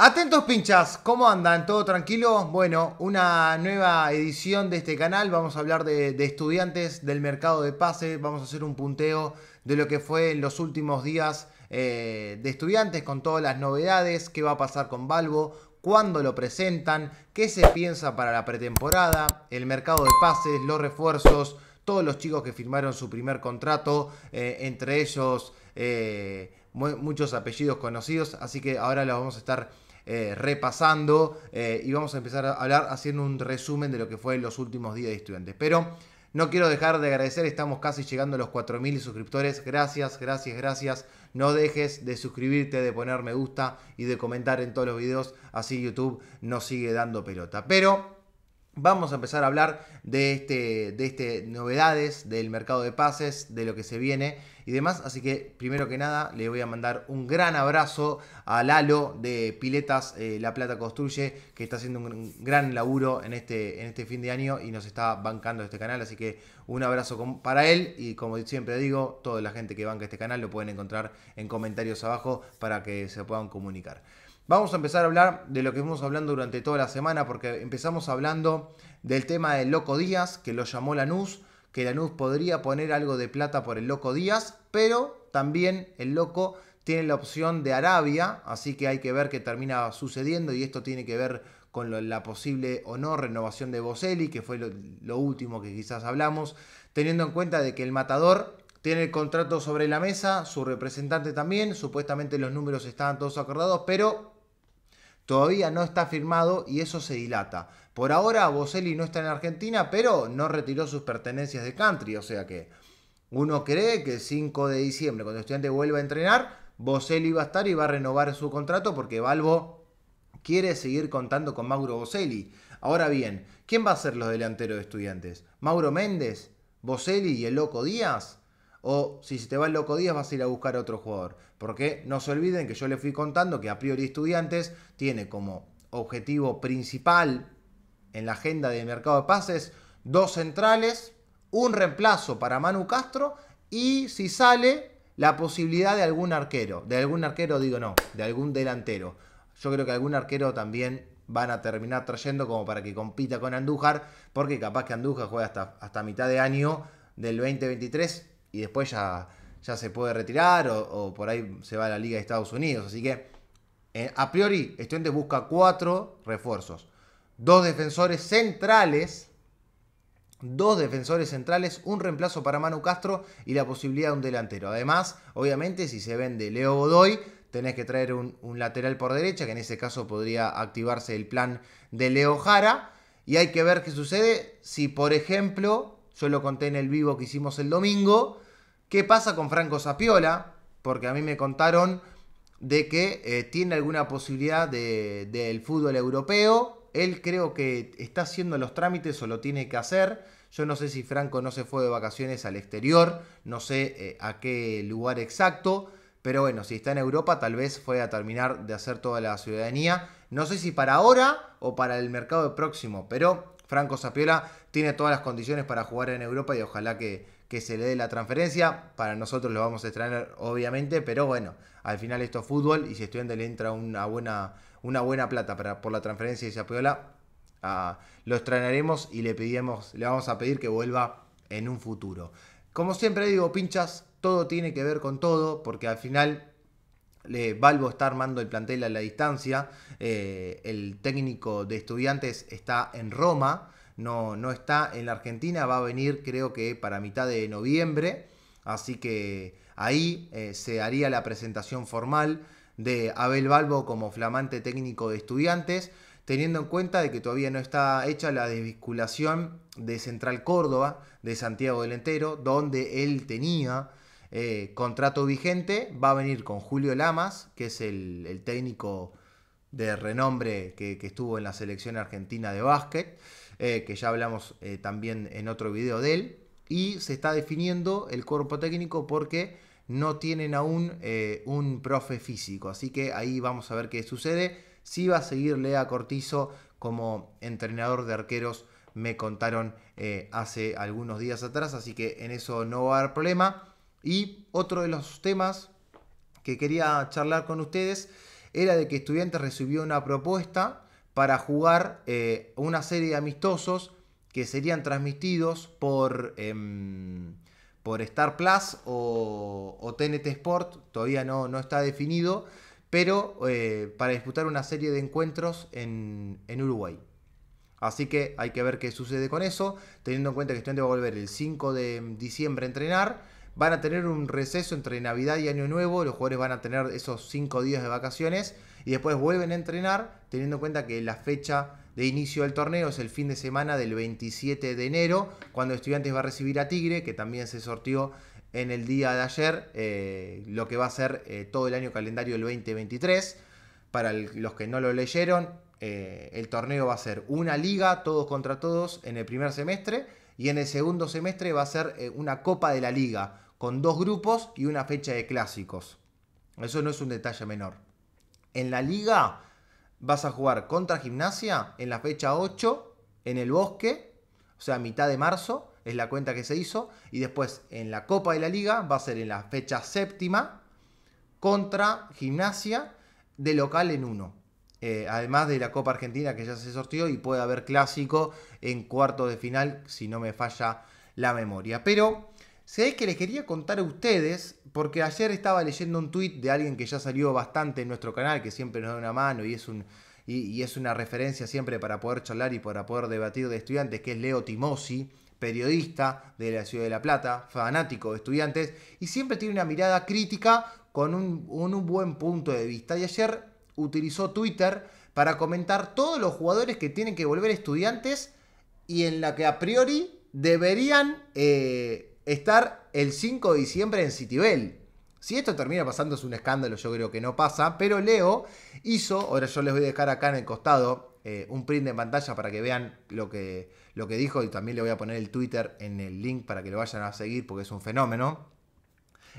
Atentos pinchas, ¿cómo andan? ¿Todo tranquilo? Bueno, una nueva edición de este canal, vamos a hablar de, estudiantes, del mercado de pases, vamos a hacer un punteo de lo que fue en los últimos días eh, de estudiantes con todas las novedades, qué va a pasar con Balbo, cuándo lo presentan, qué se piensa para la pretemporada, el mercado de pases, los refuerzos, todos los chicos que firmaron su primer contrato, eh, entre ellos... Eh, muchos apellidos conocidos, así que ahora los vamos a estar eh, repasando eh, y vamos a empezar a hablar haciendo un resumen de lo que fue los últimos días de estudiantes. Pero no quiero dejar de agradecer, estamos casi llegando a los 4.000 suscriptores. Gracias, gracias, gracias. No dejes de suscribirte, de poner me gusta y de comentar en todos los videos. Así YouTube nos sigue dando pelota. Pero Vamos a empezar a hablar de este, de este novedades del mercado de pases, de lo que se viene y demás. Así que primero que nada le voy a mandar un gran abrazo a Lalo de Piletas eh, La Plata Construye, que está haciendo un gran laburo en este, en este fin de año y nos está bancando este canal. Así que un abrazo para él y como siempre digo, toda la gente que banca este canal lo pueden encontrar en comentarios abajo para que se puedan comunicar. Vamos a empezar a hablar de lo que fuimos hablando durante toda la semana, porque empezamos hablando del tema del Loco Díaz, que lo llamó Lanús, que Lanús podría poner algo de plata por el Loco Díaz, pero también el Loco tiene la opción de Arabia, así que hay que ver qué termina sucediendo y esto tiene que ver con la posible o no renovación de Boselli, que fue lo, último que quizás hablamos, teniendo en cuenta de que el matador tiene el contrato sobre la mesa, su representante también, supuestamente los números estaban todos acordados, pero todavía no está firmado y eso se dilata. Por ahora Boselli no está en Argentina, pero no retiró sus pertenencias de country, o sea que uno cree que el 5 de diciembre, cuando el estudiante vuelva a entrenar, Boselli va a estar y va a renovar su contrato porque Balbo quiere seguir contando con Mauro Boselli. Ahora bien, ¿quién va a ser los delanteros de estudiantes? ¿Mauro Méndez? ¿Boselli y el Loco Díaz? O si se te va el loco Díaz, vas a ir a buscar a otro jugador. Porque no se olviden que yo les fui contando que a priori Estudiantes tiene como objetivo principal en la agenda de mercado de pases dos centrales, un reemplazo para Manu Castro y si sale la posibilidad de algún arquero. De algún arquero digo no, de algún delantero. Yo creo que algún arquero también van a terminar trayendo como para que compita con Andújar, porque capaz que Andújar juega hasta, hasta mitad de año del 2023 y después ya, ya se puede retirar o, por ahí se va a la Liga de Estados Unidos. Así que eh, a priori Estudiantes busca cuatro refuerzos. Dos defensores centrales. Dos defensores centrales, un reemplazo para Manu Castro y la posibilidad de un delantero. Además, obviamente, si se vende Leo Godoy, tenés que traer un, un lateral por derecha, que en ese caso podría activarse el plan de Leo Jara. Y hay que ver qué sucede si, por ejemplo, yo lo conté en el vivo que hicimos el domingo. ¿Qué pasa con Franco Sapiola? Porque a mí me contaron de que eh, tiene alguna posibilidad del fútbol europeo. Él creo que está haciendo los trámites o lo tiene que hacer. Yo no sé si Franco no se fue de vacaciones al exterior, no sé eh, a qué lugar exacto, pero bueno, si está en Europa tal vez fue a terminar de hacer toda la ciudadanía. No sé si para ahora o para el mercado próximo, pero Franco Sapiola tiene todas las condiciones para jugar en Europa y ojalá que, se le dé la transferencia. Para nosotros lo vamos a extraer, obviamente, pero bueno, al final esto es fútbol y si Estudiante le entra una buena, una buena plata para, por la transferencia de esa uh, ah, lo extrañaremos y le, pedimos, le vamos a pedir que vuelva en un futuro. Como siempre digo, pinchas, todo tiene que ver con todo, porque al final le eh, Balbo está armando el plantel a la distancia, eh, el técnico de estudiantes está en Roma, no, está en la Argentina, va a venir creo que para mitad de noviembre, así que ahí eh, se haría la presentación formal de Abel Balbo como flamante técnico de estudiantes, teniendo en cuenta de que todavía no está hecha la desvinculación de Central Córdoba, de Santiago del Entero, donde él tenía eh, contrato vigente, va a venir con Julio Lamas, que es el, técnico de renombre que, estuvo en la selección argentina de básquet. Eh, que ya hablamos eh, también en otro video de él. Y se está definiendo el cuerpo técnico porque no tienen aún eh, un profe físico. Así que ahí vamos a ver qué sucede. Si va a seguir Lea Cortizo como entrenador de arqueros, me contaron hace algunos días atrás. Así que en eso no va a haber problema. Y otro de los temas que quería charlar con ustedes era de que Estudiantes recibió una propuesta para jugar eh, una serie de amistosos que serían transmitidos por, em, por Star Plus o, o, TNT Sport, todavía no, está definido, pero eh, para disputar una serie de encuentros en, Uruguay. Así que hay que ver qué sucede con eso, teniendo en cuenta que Estudiante va a volver el 5 de diciembre a entrenar van a tener un receso entre Navidad y Año Nuevo, los jugadores van a tener esos cinco días de vacaciones y después vuelven a entrenar, teniendo en cuenta que la fecha de inicio del torneo es el fin de semana del 27 de enero, cuando Estudiantes va a recibir a Tigre, que también se sortió en el día de ayer, eh, lo que va a ser eh, todo el año calendario del 2023. Para los que no lo leyeron, eh, el torneo va a ser una liga, todos contra todos, en el primer semestre, y en el segundo semestre va a ser eh, una copa de la liga, con dos grupos y una fecha de clásicos. Eso no es un detalle menor. En la liga vas a jugar contra gimnasia en la fecha 8, en el bosque, o sea, mitad de marzo, es la cuenta que se hizo, y después en la copa de la liga va a ser en la fecha séptima contra gimnasia de local en 1. Eh, además de la Copa Argentina que ya se sortió y puede haber clásico en cuarto de final si no me falla la memoria. Pero sabéis que les quería contar a ustedes, porque ayer estaba leyendo un tuit de alguien que ya salió bastante en nuestro canal, que siempre nos da una mano y es un... Y, es una referencia siempre para poder charlar y para poder debatir de estudiantes, que es Leo Timosi, periodista de la ciudad de La Plata, fanático de estudiantes, y siempre tiene una mirada crítica con un, buen punto de vista. Y ayer utilizó Twitter para comentar todos los jugadores que tienen que volver estudiantes y en la que a priori deberían eh, estar el 5 de diciembre en Citibel. Si esto termina pasando es un escándalo, yo creo que no pasa, pero Leo hizo, ahora yo les voy a dejar acá en el costado eh, un print de pantalla para que vean lo que, lo que dijo y también le voy a poner el Twitter en el link para que lo vayan a seguir porque es un fenómeno.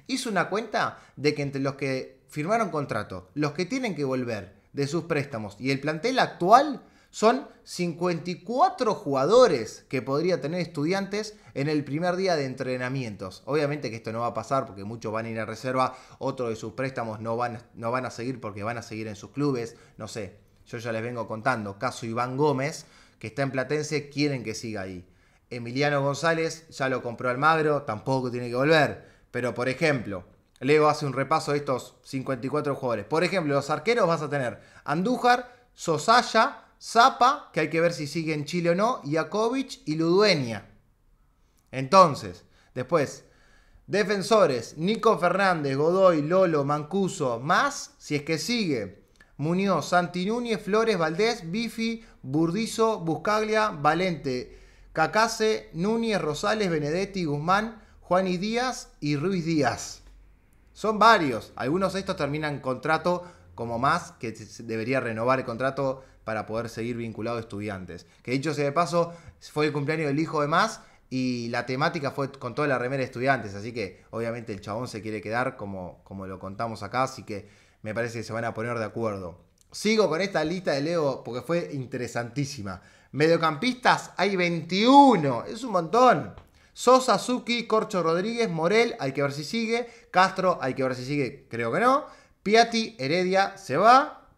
Hizo una cuenta de que entre los que firmaron contrato, los que tienen que volver de sus préstamos y el plantel actual son 54 jugadores que podría tener estudiantes en el primer día de entrenamientos. Obviamente que esto no va a pasar porque muchos van a ir a reserva, otros de sus préstamos no van, no van a seguir porque van a seguir en sus clubes, no sé. Yo ya les vengo contando, caso Iván Gómez, que está en Platense, quieren que siga ahí. Emiliano González ya lo compró Almagro, tampoco tiene que volver. Pero por ejemplo, Leo hace un repaso de estos 54 jugadores. Por ejemplo, los arqueros vas a tener Andújar, Sosaya, Zapa, que hay que ver si sigue en Chile o no, Jakovic y Ludueña. Entonces, después, defensores, Nico Fernández, Godoy, Lolo, Mancuso, más, si es que sigue, Muñoz, Santi Núñez, Flores, Valdés, Bifi, Burdizo, Buscaglia, Valente, Cacase, Núñez, Rosales, Benedetti, Guzmán, Juan y Díaz y Ruiz Díaz. Son varios. Algunos de estos terminan contrato como más, que debería renovar el contrato para poder seguir vinculado a estudiantes. Que dicho sea de paso, fue el cumpleaños del hijo de más y la temática fue con toda la remera de estudiantes, así que obviamente el chabón se quiere quedar como, como lo contamos acá, así que me parece que se van a poner de acuerdo. Sigo con esta lista de Leo porque fue interesantísima. Mediocampistas hay 21, es un montón. Sosa, Suki, Corcho Rodríguez, Morel, hay que ver si sigue. Castro, hay que ver si sigue, creo que no. Piatti, Heredia, se va.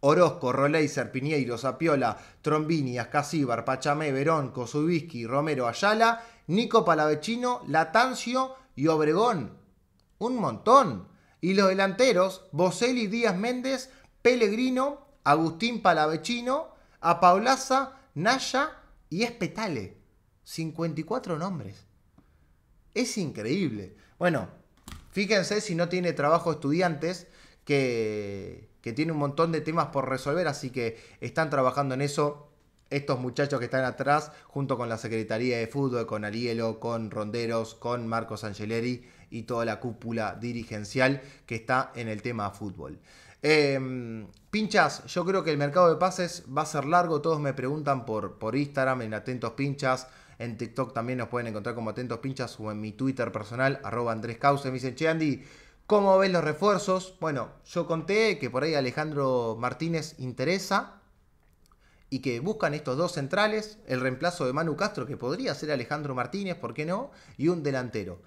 Orozco, Roleiser, Piñeiro, Zapiola, Trombini, Ascasibar, Pachamé, Verón, Kosubiski, Romero, Ayala, Nico Palavecino, Latancio y Obregón. Un montón. Y los delanteros, Boselli, Díaz Méndez, Pellegrino, Agustín Palavecino, Apaulaza, Naya y Espetale. 54 nombres. Es increíble. Bueno, fíjense si no tiene trabajo estudiantes, que, que tiene un montón de temas por resolver, así que están trabajando en eso estos muchachos que están atrás, junto con la Secretaría de Fútbol, con Arielo, con Ronderos, con Marcos Angeleri y toda la cúpula dirigencial que está en el tema fútbol. Em, pinchas, yo creo que el mercado de pases va a ser largo. Todos me preguntan por, por Instagram en Atentos Pinchas. En TikTok también nos pueden encontrar como Atentos Pinchas o en mi Twitter personal, arroba Andrés Cauce. Me dicen, che Andy, ¿cómo ves los refuerzos? Bueno, yo conté que por ahí Alejandro Martínez interesa, y que buscan estos dos centrales, el reemplazo de Manu Castro, que podría ser Alejandro Martínez, ¿por qué no? Y un delantero.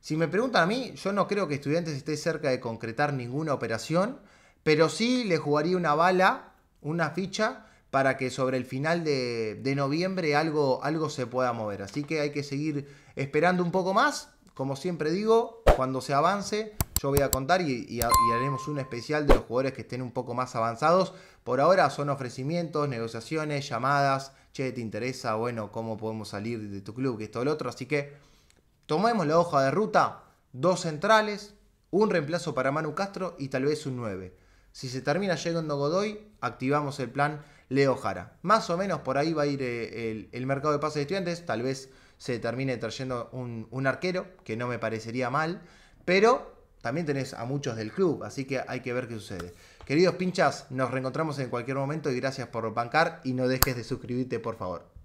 Si me preguntan a mí, yo no creo que Estudiantes esté cerca de concretar ninguna operación, pero sí le jugaría una bala, una ficha, para que sobre el final de, noviembre algo, algo se pueda mover. Así que hay que seguir esperando un poco más. Como siempre digo, cuando se avance, yo voy a contar y, haremos un especial de los jugadores que estén un poco más avanzados. Por ahora son ofrecimientos, negociaciones, llamadas, che, ¿te interesa? Bueno, ¿cómo podemos salir de tu club? Que esto, lo otro. Así que tomemos la hoja de ruta, dos centrales, un reemplazo para Manu Castro y tal vez un 9. Si se termina llegando Godoy, activamos el plan Leo Jara. Más o menos por ahí va a ir eh, el, mercado de pases de estudiantes. Tal vez se termine trayendo un, un arquero, que no me parecería mal. Pero también tenés a muchos del club, así que hay que ver qué sucede. Queridos pinchas, nos reencontramos en cualquier momento y gracias por bancar y no dejes de suscribirte, por favor.